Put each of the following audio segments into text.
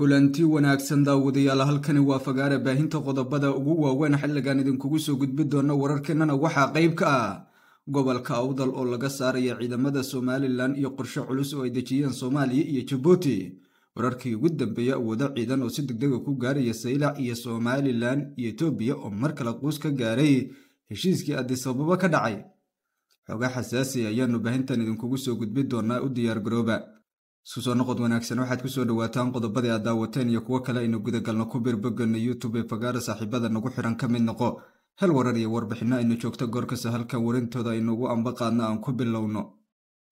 kulanti wanaagsan daawadayaal halkani waa fagaare baahinta qodobada ugu waaweyn xilligan idinkugu soo gudbi doona wararkeennana waxaa qayb ka ah gobolka awdal oo laga saaraya ciidamada somalilan iyo qorshe culus oo ay dejiyeen soomaaliya iyo jabuuti wararkii ugu dambeeya awoodo ciidan oo si degdega ah ku gaaraya saylac iyo somalilan iyo etoobiya oo mar kale quus ka gaaray heshiiskii addisababa ka dhacay xooga xasaasi ayaanu baahintan idinkugu soo gudbi doonaa u diyaar garooba susoo noqod wanaagsan waxaad kusoo dhowaataan qodobadii aad daawateen iyo kuwo kale aynu gudagalno ku birbogana youtube ee fagaara saaxiibada nagu xiran ka mid noqo hel warar iyo warbixinno aynu joogto goorkasta halkan warintooda aynuugu ugu aan ku bilowno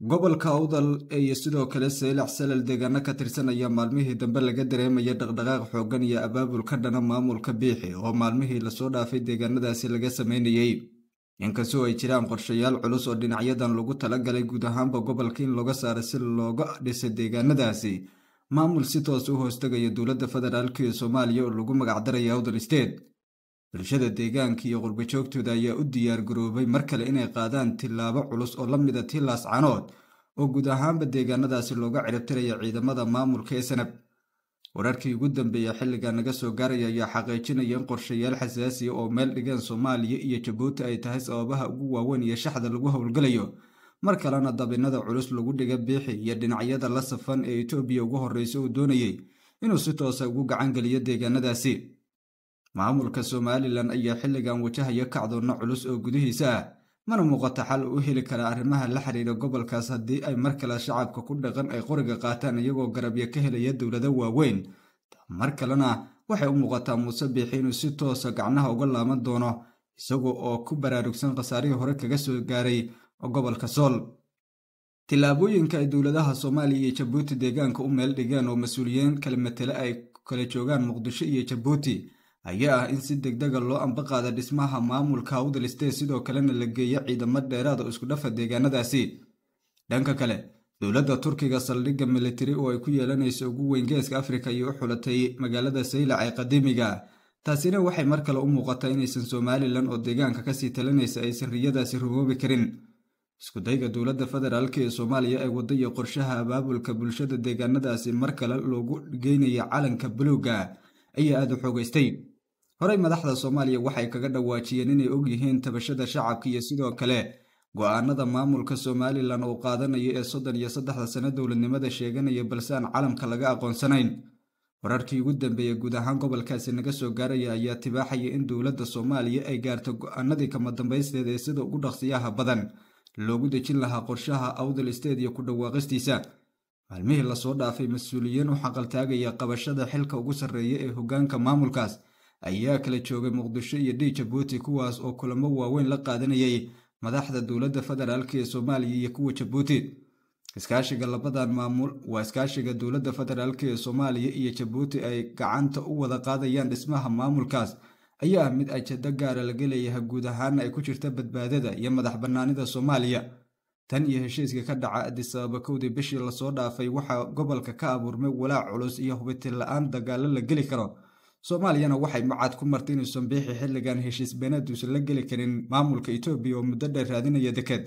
gobolka awdal iyo sidoo kale seylax salal deegaano ka tirsan ayaa maalmihii dambe laga dareemaya dhaqdhaqaaq xooggan iyo abaabul ka dhana maamulka biixi oo maalmihii lasoo dhaafay deegaanadaasi laga samaynayay inkastoo ay jiraan qorshayaal culus oo dhinacyadan lagu talagalay guud ahaanba gobolka in looga saara si looga dhisa deegaanadaasi maamul si toos u hoostegaya dowladda federaalk ee soomaaliya oo lagu magacdaraya awdal state bulshada deegaanka iyo qurbajoogtooda ayaa u diyaar garoobay mar kale inay qaadaan tilaabo culus oo la mida ah tilaas canood oo guud ahaanba deegaanadaasi looga ciribtiraya ciidamada maamulka ee sanab wararkii ugu dambeeya xilliga naga soo gaaraya ayaa xaqiijinaya in qorshayaal xasaasiya ah oo meel dhigeen soomaaliya iyo jabuuti ay tahay sababaha ugu waaweyn iyo shaxda lagu howlgalayo mar kalena dabinada culus lagu dhiga biixi iyo dhinacyada la safan ee etoobiya ugu horreysa uu doonayay inuu si toosa ugu gacangeliyo deegaanadaasi maamulka somalilan ayaa xilligan wajahaya kacdoonna culus oo gudihiisa ah mana muuqata xal uu heli kara arrimaha la xidhiidha gobolkaas haddii ay mar kale shacabka ku dhaqan ay qoriga qaataan iyagoo garabya ka helaya dowlado waaweyn mar kalena waxay u muuqataa muuse biixi inuu si toosa ah gacnaha uga laaban doono isaga oo ku baraarugsan khasaarihii hore kaga soo gaaray gobolka sool tillaabooyinka ay dowladaha soomaaliya iyo jabuuti deegaanka u meel dhigeen oo mas-uuliyiin kale matale ay kala joogaan muqdisho iyo jabuuti ayaa ah in si degdega ah loo ambaqaada dhismaha maamulka hawdal state sidoo kalena la geeyo ciidamo dheeraad oo isku dhafa deegaanadaasi dhanka kale dowladda turkiga saldhigga militari oo ay ku yeelanayso ugu weyn geeska afrika ayay u xulatay magaalada saylac ee qadiimiga taasina waxay mar kale u muuqataa inaysan somalilan oo deegaanka kasii talanaysa aysan riyadaasi rumoobi karin iskudayga dowladda federaalk ee soomaaliya ee wadaya qorshaha abaabulka bulshada deegaanadaasi mar kale loogu geynaya calanka buluuga ayaa aada u xoogaystay horey madaxda soomaaliya waxay kaga dhawaajiyeen inay og yihiin tabashada shacabka iyo sidoo kale go-aanada maamulka somalilan uu qaadanayo ee soddon iyo saddexda sano dowladnimada sheeganaya balse aan calamka laga aqoonsanayn wararkii ugu dambeeyey guud ahaan gobolkaasi naga soo gaaraya ayaa tibaaxaya in dowladda soomaaliya ay gaarto go-aanadii kama dambaysteed ee sida ugu dhaqsiyaha badan loogu dejin lahaa qorshaha awdal steed iyo ku dhawaaqistiisa maalmihii lasoo dhaafay mas-uuliyiin u xaqaltaagaya qabashada xilka ugu sarreeya ee hoggaanka maamulkaas ayaa kala joogay muqdisho iyo dhii jabuuti kuwaas oo kulamo waaweyn la qaadanayay madaxda dowladda federaalk ee soomaaliya iyo kuwa jabuuti iskaashiga labadan maamul waa iskaashiga dowladda federaalk ee soomaaliya iyo jabuuti ay gacanta u wada qaadayaan dhismaha maamulkaas ayaa ah mid ajado gaara laga leeyahay guud ahaana ay ku jirta badbaadada iyo madax bannaanida soomaaliya tan iyo heshiiska ka dhaca adisababa kowdii bishii lasoo dhaafay waxaa gobolka ka abuurmay walaac culus iyo hubitin la-aan dagaallo la geli karo soomaaliyana waxay mucaad ku martay inuu biixi xilligan heshiis beenaad uusan la geli karin maamulka etoobiya oo muddo dheer raadinaya deked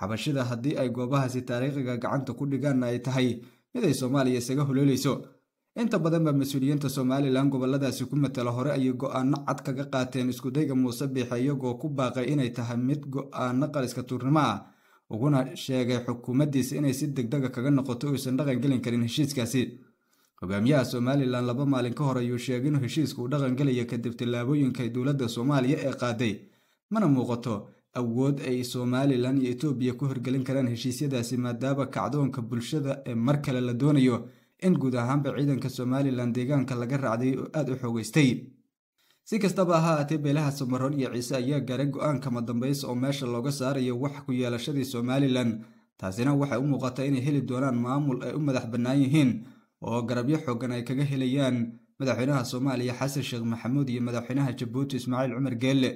xabashida haddii ay goobahaasi taariikhiga gacanta ku dhigaanna ay tahay mid ay soomaaliya isaga holoolayso inta badan baa mas-uuliyiinta somalilan gobolladaasi ku matala hore ayay go'aano cad kaga qaateen iskudayga muuse biixe iyagoo ku baaqay inay tahay mid go'aano qaliska tuurnimo ah uguna sheegay xukuumaddiisa inay si degdega ah kaga noqoto uusan dhaqan gelin karin heshiiskaasi hogaamiyaha somalilan laba maalin ka hor ayuu sheegay inuu heshiiska uu dhaqangelaya kadib tallaabooyinka ay dowladda soomaaliya ee qaaday mana muuqato awood ay somalilan iyo etoobiya ku horgelin karaan heshiisyadaasi maadaaba kacdoonka bulshada ee mar kale la doonayo in guud ahaanba ciidanka somalilan deegaanka laga raacday oo aad u xoogeystay si kastaba ha aatee beelaha samaroon iyo ciise ayaa gaaray go kama dambaysa oo meesha looga saarayo wax ku yeelashadii somalilan taasina waxay u muuqataa inay heli doonaan maamul ay u madax bannaan yihiin oo garabyo xooggan ay kaga helayaan madaxweynaha soomaaliya xasan sheekh maxamuud iyo madaxweynaha jabuuti ismaaciil cumar geelle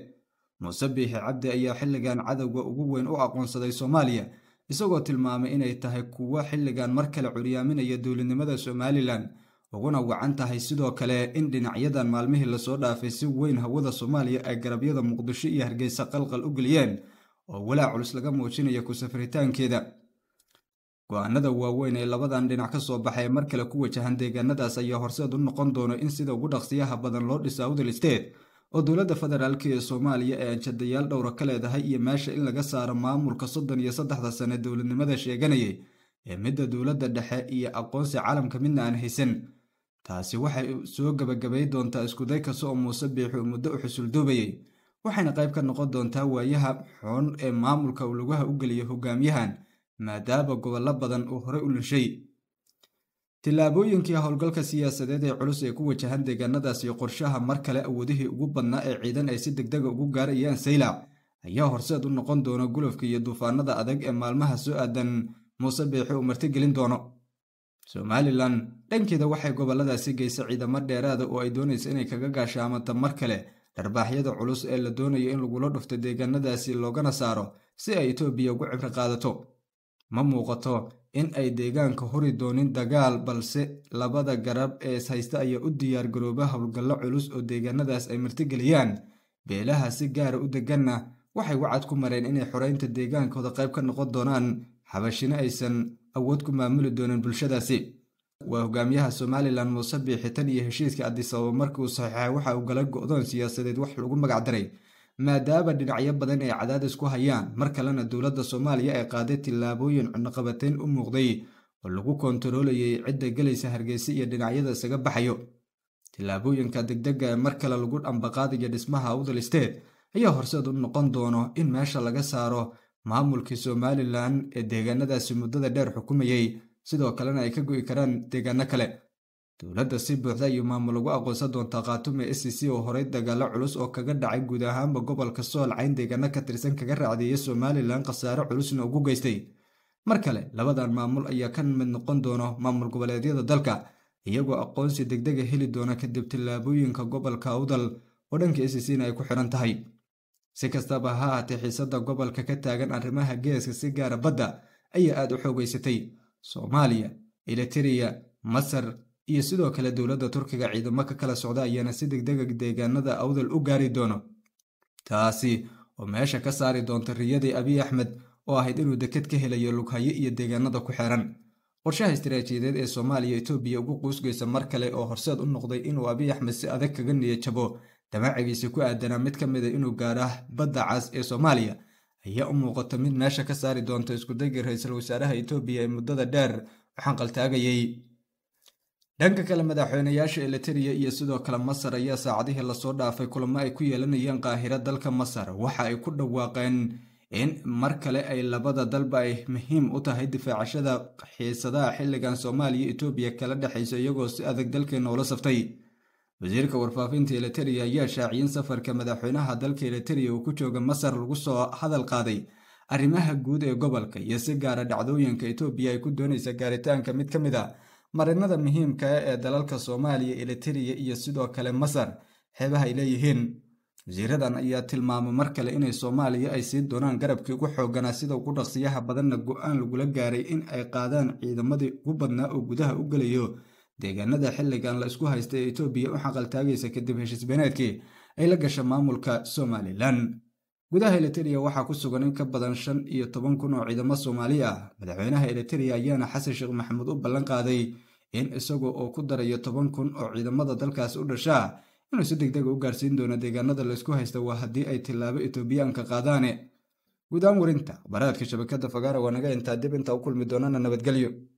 muuse biixi cabdi ayaa xilligan cadowga ugu weyn u aqoonsaday soomaaliya isagoo tilmaamay inay tahay kuwo xilligan mar kale curyaaminaya dowladnimada somalilan uguna wacan tahay sidoo kale in dhinacyadan maalmihii lasoo dhaafay si weyn hawada soomaaliya ay garabyada muqdisho iyo hargeysa qalqal u geliyeen oo walaa culus laga muujinaya ku safritaankeeda go-aanada waaweyn ee labadan dhinac ka soo baxay mar kale ku wajahan deegaanadaas ayaa horseed u noqon doono in sida ugu dhaqsiyaha badan loo dhiso awdal state oo dowladda federaalk ee soomaaliya ee anjadayaal dhowra ka leedahay iyo meesha in laga saaro maamulka soddon iyo saddexda sane dowladnimada sheeganayay ee midda dowladda dhexe iyo aqoonsi caalamka midna aan haysan taasi waxay soo gabagabay doontaa iskuday kasta oo muuse biixi uu muddo u xusulduubayey waxayna qayb ka noqon doontaa waayaha xoon ee maamulka lugaha u geliyay hogaamyahan maadaaba gobollo badan uu horey u lunshay tillaabooyinkii howlgalka siyaasadeed ee culus ee ku wajahan deegaanadaasi qorshaha mar kale awoodihii ugu badnaa ee ciidan ay si degdega ah ugu gaarayaan saylac ayaa horseed u noqon doona gulofka iyo duufaanada adag ee maalmaha soo aadan muuse beexe uu martigelin doono somalilan dhankeeda waxay gobolladaasi geysay ciidamo dheeraada ah oo ay doonayso inay kaga gaashaamata mar kale dharbaaxyada culus ee la doonayo in lagula dhufto deegaanadaasi loogana saaro si ay etoobiya ugu cibri qaadato ma muuqato in ay deegaanka huri doonin dagaal balse labada garab ee ishaysta ayaa u diyaar garooba howlgallo culus oo deegaanadaas ay martigeliyaan beelaha si gaara ah u deganna waxay wacad ku mareen inay xoraynta deegaankooda qayb ka noqon doonaan xabashina aysan awood ku maamuli doonin bulshadaasi waa hogaamiyaha somalilan muuse biixitan iyo heshiiska addisababa markii uu saxiixay waxa uu gala go-doon siyaasadeed wax lagu magacdaray maadaama dhinacyo badan ay cadaadis ku hayaan mar kalena dowladda soomaaliya ay qaaday tillaabooyin cunnoqabateyn u muuqday oo lagu koontaroolayay cidda gelaysa hargeysa iyo dhinacyada isaga baxayo tillaabooyinka degdega ee mar kale lagu dhambaqaadaya dhismaha awdal steed ayaa horseed u noqon doono in meesha laga saaro maamulkii somalilan ee deegaanadaasi muddada dheer xukumayey sidoo kalena ay ka go'i karaan deegaano kale dowladda si buuxda iyo maamul ugu aqoonsan doontaa khaatume s c oo horey dagaalo culus oo kaga dhacay guud ahaanba gobolka sool cayn deegaana ka tirsan kaga raacdeeya somalilan khasaare culusna ugu geystay mar kale labadan maamul ayaa ka mid noqon doono maamul goboleedyada dalka iyagoo aqoonsi degdega ah heli doona kadib tallaabooyinka gobolka awdal oo dhanka s c na ay ku xidhan tahay si kastaba ha ahatee xiisadda gobolka ka taagan arrimaha geeska si gaara ah badda ayaa aad u xoogaysatay soomaaliya elitiriya masar iyo sidoo kale dowladda turkiga ciidamo ka kala socda ayaana si degdega deegaanada awdal u gaari doono taasi oo meesha ka saari doonta riyadii abiy axmed oo ahayd inuu deked ka helayo lughayo iyo deegaanada ku xeeran qorshaha istaraatiijiyadeed ee soomaaliya etoobiya ugu quusgeysa mar kale oo horseed u noqday inuu abiy axmed si adag kaga niyajabo damacigiisa ku aadanaa mid ka mid a ah inuu gaara badda cas ee soomaaliya ayaa u muuqata mid meesha ka saari doonta iskudaygii ra-iisul wasaaraha etoobiya ee muddada dheer waxaan qaltaagayay dhanka kale madaxweynayaasha elitariya iyo sidoo kale masar ayaa saacadihii lasoo dhaafay kulamo ay ku yeelanayeen qaahiro dalka masar waxa ay ku dhawaaqeen in mar kale ay labada dalba ay muhiim u tahay difaacashada xiisadaha xilligan soomaaliya etoobiya kala dhexayso iyagoo si adag dalkeena ula saftay wasiirka warfaafinta elitariya ayaa shaaciyeen safarka madaxweynaha dalka elitariya uu ku jooga masar lagu soo hadal qaaday arrimaha guud ee gobolka iyo si gaara ah dhacdooyinka etoobiya ay ku doonaysa gaaritaanka mid ka mid a ah marinada muhiimka ah ee dalalka soomaaliya elitiriya iyo sidoo kale masar xeebaha ay leeyihiin wasiiradan ayaa tilmaamay mar kale inay soomaaliya ay sii doonaan garabkii ugu xoogganaa sida ugu dhaqsiyaha badanna go-aan lagula gaaray in ay qaadaan ciidamadii ugu badnaa oo gudaha u gelayo deegaanada xilligan la isku haysta ee etoobiya u xaqaltaagaysa kadib heshiis ay la gasha maamulka somalilan gudaha eliteria waxaa ku sugan in ka badan shan iyo toban kun oo ciidamo soomaali ah madaxweynaha eliteria ayaana xasan sheekh maxamuud u ballan qaaday in isagu oo ku darayo toban kun oo ciidamada dalkaas u dhasha inuu si deg dega ah u gaarsiin doono deegaanada laysku haysta waa haddii ay tillaabo etoobiyaanka qaadaane guud warinta akhbaraadka shabakada fagaara waa naga intaa dib intaa u kulmi doonana nabadgelyo